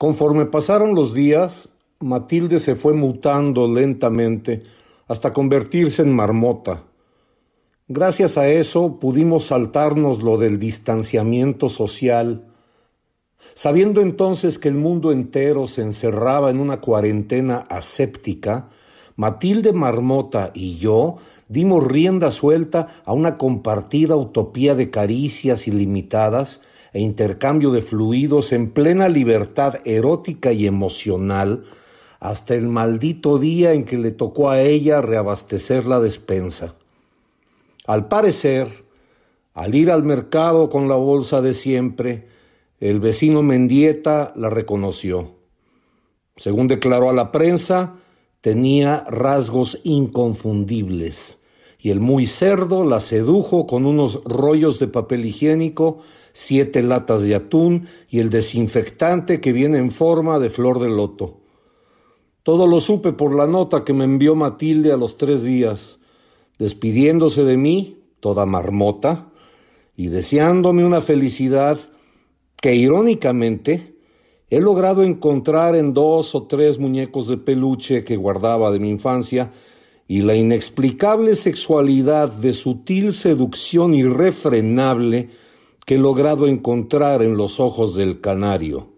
Conforme pasaron los días, Matilde se fue mutando lentamente hasta convertirse en marmota. Gracias a eso pudimos saltarnos lo del distanciamiento social, sabiendo entonces que el mundo entero se encerraba en una cuarentena aséptica, Matilde Marmota y yo dimos rienda suelta a una compartida utopía de caricias ilimitadas e intercambio de fluidos en plena libertad erótica y emocional hasta el maldito día en que le tocó a ella reabastecer la despensa. Al parecer, al ir al mercado con la bolsa de siempre, el vecino Mendieta la reconoció. Según declaró a la prensa, tenía rasgos inconfundibles y el muy cerdo la sedujo con unos rollos de papel higiénico, siete latas de atún y el desinfectante que viene en forma de flor de loto. Todo lo supe por la nota que me envió Matilde a los tres días, despidiéndose de mí, toda marmota, y deseándome una felicidad que irónicamente he logrado encontrar en dos o tres muñecos de peluche que guardaba de mi infancia y la inexplicable sexualidad de sutil seducción irrefrenable que he logrado encontrar en los ojos del canario.